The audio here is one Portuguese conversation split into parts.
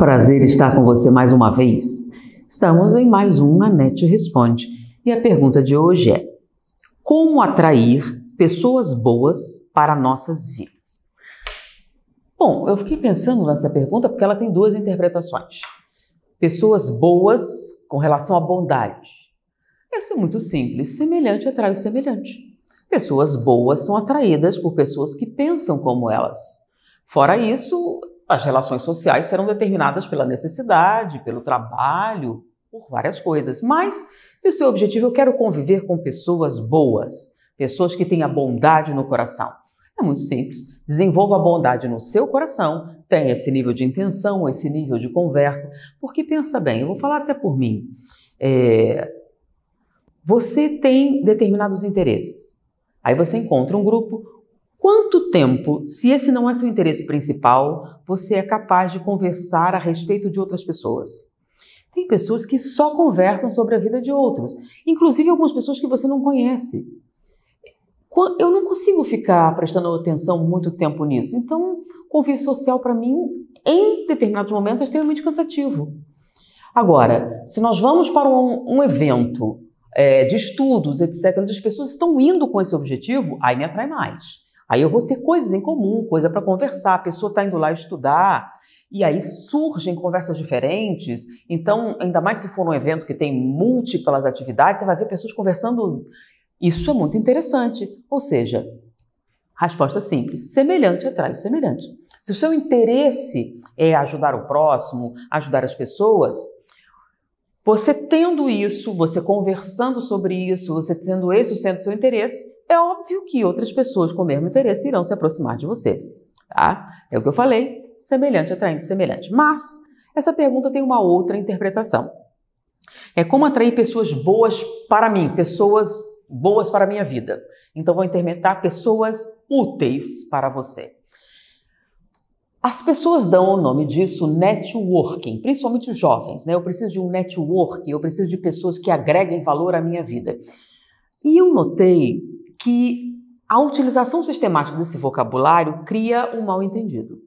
prazer estar com você mais uma vez. Estamos em mais um Anete Responde e a pergunta de hoje é: Como atrair pessoas boas para nossas vidas? Bom, eu fiquei pensando nessa pergunta porque ela tem duas interpretações. Pessoas boas com relação à bondade. Essa é muito simples: semelhante atrai o semelhante. Pessoas boas são atraídas por pessoas que pensam como elas. Fora isso, as relações sociais serão determinadas pela necessidade, pelo trabalho, por várias coisas. Mas, se o seu objetivo eu quero conviver com pessoas boas, pessoas que têm a bondade no coração, é muito simples. Desenvolva a bondade no seu coração, tenha esse nível de intenção, esse nível de conversa, porque pensa bem, eu vou falar até por mim. É... Você tem determinados interesses. Aí você encontra um grupo Quanto tempo, se esse não é seu interesse principal, você é capaz de conversar a respeito de outras pessoas? Tem pessoas que só conversam sobre a vida de outros, inclusive algumas pessoas que você não conhece. Eu não consigo ficar prestando atenção muito tempo nisso. Então, convívio social para mim, em determinados momentos, é extremamente cansativo. Agora, se nós vamos para um, um evento é, de estudos, etc., onde as pessoas estão indo com esse objetivo, aí me atrai mais. Aí eu vou ter coisas em comum, coisa para conversar, a pessoa está indo lá estudar, e aí surgem conversas diferentes. Então, ainda mais se for um evento que tem múltiplas atividades, você vai ver pessoas conversando. Isso é muito interessante. Ou seja, resposta simples: semelhante atrai o semelhante. Se o seu interesse é ajudar o próximo, ajudar as pessoas, você tendo isso, você conversando sobre isso, você tendo esse o centro do seu interesse, é óbvio que outras pessoas com o mesmo interesse irão se aproximar de você. Tá? É o que eu falei, semelhante atraindo semelhante. Mas essa pergunta tem uma outra interpretação. É como atrair pessoas boas para mim, pessoas boas para a minha vida. Então vou interpretar pessoas úteis para você. As pessoas dão o nome disso networking, principalmente os jovens, né? Eu preciso de um network, eu preciso de pessoas que agreguem valor à minha vida. E eu notei que a utilização sistemática desse vocabulário cria um mal-entendido.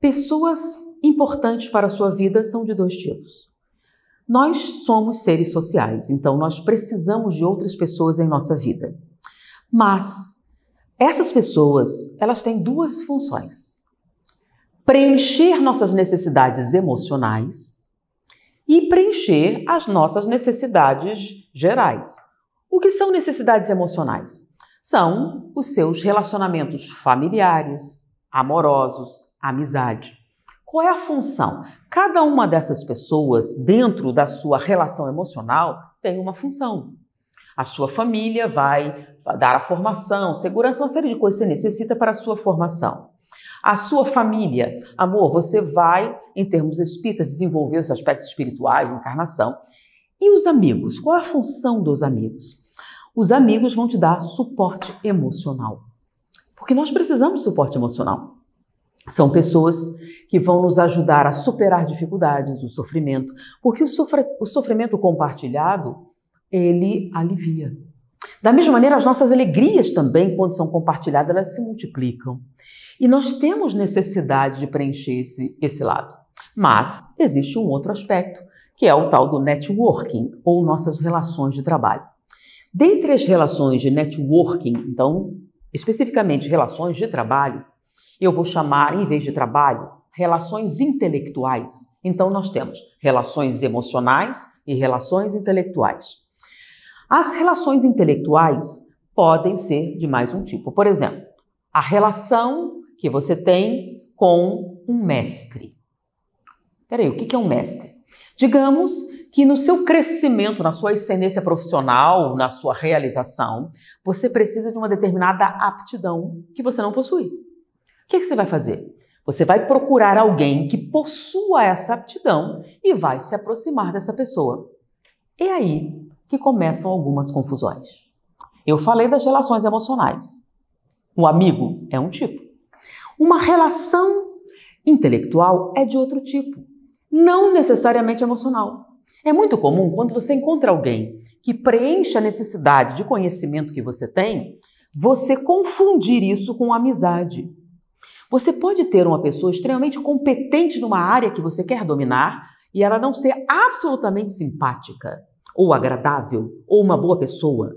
Pessoas importantes para a sua vida são de dois tipos. Nós somos seres sociais, então nós precisamos de outras pessoas em nossa vida. Mas essas pessoas, elas têm duas funções: preencher nossas necessidades emocionais e preencher as nossas necessidades gerais. O que são necessidades emocionais? São os seus relacionamentos familiares, amorosos, amizade. Qual é a função? Cada uma dessas pessoas, dentro da sua relação emocional, tem uma função. A sua família vai dar a formação, segurança, uma série de coisas que você necessita para a sua formação. A sua família, amor, você vai, em termos espíritas, desenvolver os aspectos espirituais, encarnação. E os amigos? Qual é a função dos amigos? Os amigos vão te dar suporte emocional. Porque nós precisamos de suporte emocional. São pessoas que vão nos ajudar a superar dificuldades, o sofrimento, porque o, sofre, o sofrimento compartilhado, ele alivia. Da mesma maneira, as nossas alegrias também, quando são compartilhadas, elas se multiplicam. E nós temos necessidade de preencher esse, esse lado. Mas existe um outro aspecto, que é o tal do networking, ou nossas relações de trabalho. Dentre as relações de networking, então, especificamente relações de trabalho, eu vou chamar, em vez de trabalho, relações intelectuais. Então, nós temos relações emocionais e relações intelectuais. As relações intelectuais podem ser de mais um tipo. Por exemplo, a relação que você tem com um mestre. Peraí, o que é um mestre? Digamos que no seu crescimento, na sua ascendência profissional, na sua realização, você precisa de uma determinada aptidão que você não possui. O que, é que você vai fazer? Você vai procurar alguém que possua essa aptidão e vai se aproximar dessa pessoa. É aí que começam algumas confusões. Eu falei das relações emocionais. O amigo é um tipo. Uma relação intelectual é de outro tipo não necessariamente emocional. É muito comum quando você encontra alguém que preenche a necessidade de conhecimento que você tem, você confundir isso com amizade. Você pode ter uma pessoa extremamente competente numa área que você quer dominar e ela não ser absolutamente simpática, ou agradável, ou uma boa pessoa.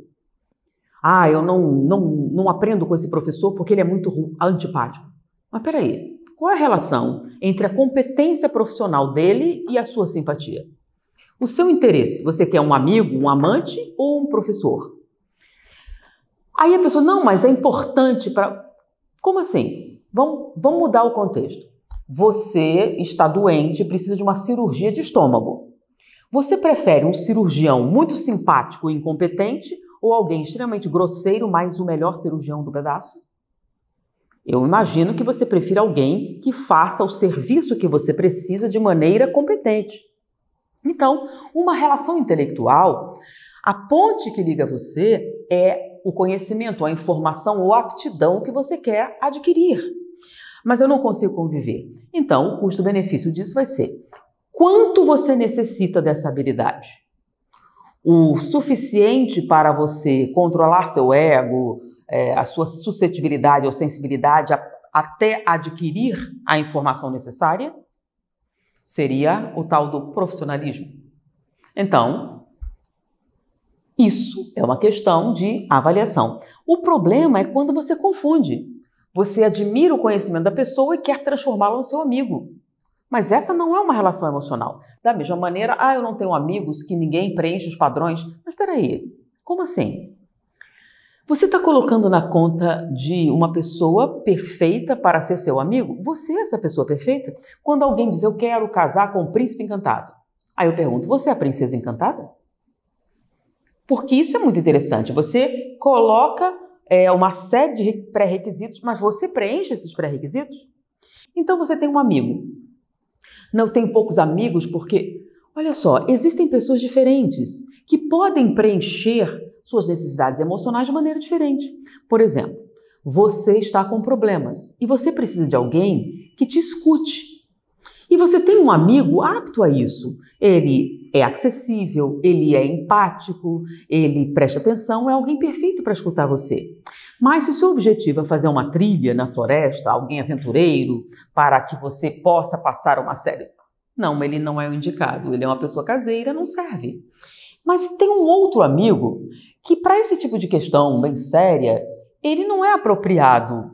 Ah, eu não, não, não aprendo com esse professor porque ele é muito antipático. Mas peraí, qual é a relação entre a competência profissional dele e a sua simpatia? O seu interesse, você quer um amigo, um amante ou um professor? Aí a pessoa, não, mas é importante para. Como assim? Vamos, vamos mudar o contexto. Você está doente, e precisa de uma cirurgia de estômago. Você prefere um cirurgião muito simpático e incompetente ou alguém extremamente grosseiro, mas o melhor cirurgião do pedaço? Eu imagino que você prefira alguém que faça o serviço que você precisa de maneira competente. Então, uma relação intelectual, a ponte que liga você é o conhecimento, a informação ou a aptidão que você quer adquirir. Mas eu não consigo conviver. Então, o custo-benefício disso vai ser quanto você necessita dessa habilidade? O suficiente para você controlar seu ego, é, a sua suscetibilidade ou sensibilidade a, até adquirir a informação necessária, seria o tal do profissionalismo. Então, isso é uma questão de avaliação. O problema é quando você confunde. Você admira o conhecimento da pessoa e quer transformá-la no seu amigo. Mas essa não é uma relação emocional. Da mesma maneira, ah, eu não tenho amigos que ninguém preenche os padrões. Mas peraí, como assim? Você está colocando na conta de uma pessoa perfeita para ser seu amigo? Você é essa pessoa perfeita? Quando alguém diz eu quero casar com o príncipe encantado, aí eu pergunto: você é a princesa encantada? Porque isso é muito interessante. Você coloca é, uma série de pré-requisitos, mas você preenche esses pré-requisitos? Então você tem um amigo. Não tenho poucos amigos porque, olha só, existem pessoas diferentes que podem preencher suas necessidades emocionais de maneira diferente. Por exemplo, você está com problemas e você precisa de alguém que te escute. E você tem um amigo apto a isso. Ele é acessível, ele é empático, ele presta atenção, é alguém perfeito para escutar você. Mas se seu objetivo é fazer uma trilha na floresta, alguém aventureiro, para que você possa passar uma série. Não, ele não é o indicado. Ele é uma pessoa caseira, não serve. Mas tem um outro amigo que, para esse tipo de questão bem séria, ele não é apropriado.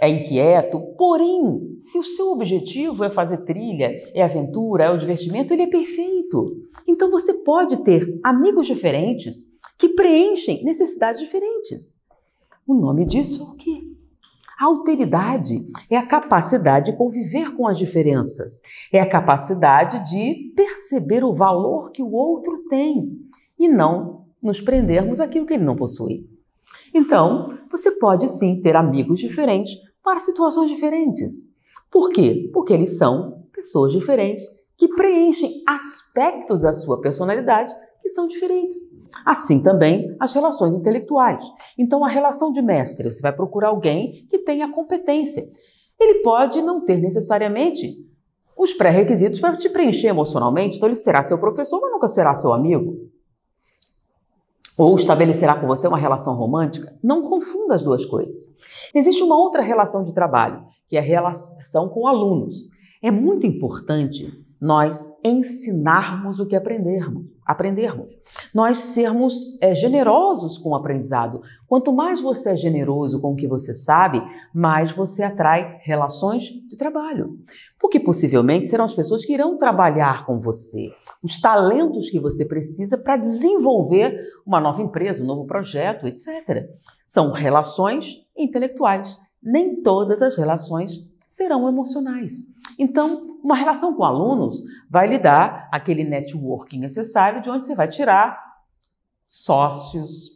É inquieto, porém, se o seu objetivo é fazer trilha, é aventura, é o divertimento, ele é perfeito. Então você pode ter amigos diferentes que preenchem necessidades diferentes. O nome disso é o quê? A alteridade é a capacidade de conviver com as diferenças, é a capacidade de perceber o valor que o outro tem e não nos prendermos aquilo que ele não possui. Então, você pode sim ter amigos diferentes para situações diferentes. Por quê? Porque eles são pessoas diferentes que preenchem aspectos da sua personalidade que são diferentes. Assim também as relações intelectuais. Então, a relação de mestre, você vai procurar alguém que tenha competência. Ele pode não ter necessariamente os pré-requisitos para te preencher emocionalmente, então ele será seu professor, mas nunca será seu amigo. Ou estabelecerá com você uma relação romântica. Não confunda as duas coisas. Existe uma outra relação de trabalho, que é a relação com alunos. É muito importante nós ensinarmos o que aprendermos, aprendermos. nós sermos é, generosos com o aprendizado. Quanto mais você é generoso com o que você sabe, mais você atrai relações de trabalho, porque possivelmente serão as pessoas que irão trabalhar com você, os talentos que você precisa para desenvolver uma nova empresa, um novo projeto, etc. São relações intelectuais. Nem todas as relações serão emocionais. Então, uma relação com alunos vai lhe dar aquele networking necessário de onde você vai tirar sócios,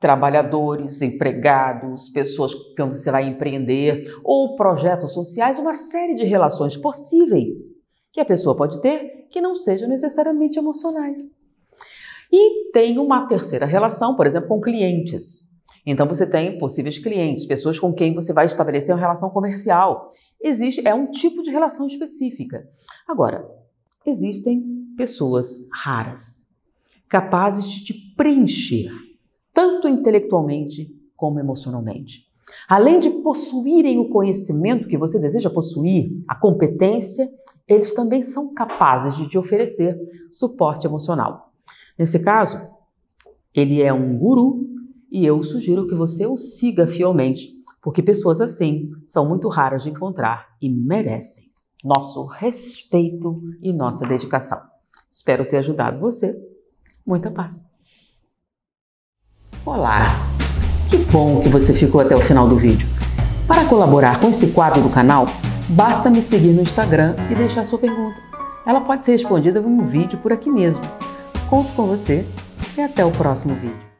trabalhadores, empregados, pessoas que você vai empreender, ou projetos sociais, uma série de relações possíveis que a pessoa pode ter que não sejam necessariamente emocionais. E tem uma terceira relação, por exemplo, com clientes. Então você tem possíveis clientes, pessoas com quem você vai estabelecer uma relação comercial existe é um tipo de relação específica. Agora, existem pessoas raras, capazes de te preencher, tanto intelectualmente como emocionalmente. Além de possuírem o conhecimento que você deseja possuir, a competência, eles também são capazes de te oferecer suporte emocional. Nesse caso, ele é um guru e eu sugiro que você o siga fielmente porque pessoas assim são muito raras de encontrar e merecem nosso respeito e nossa dedicação. Espero ter ajudado você. Muita paz. Olá! Que bom que você ficou até o final do vídeo. Para colaborar com esse quadro do canal, basta me seguir no Instagram e deixar sua pergunta. Ela pode ser respondida em um vídeo por aqui mesmo. Conto com você e até o próximo vídeo.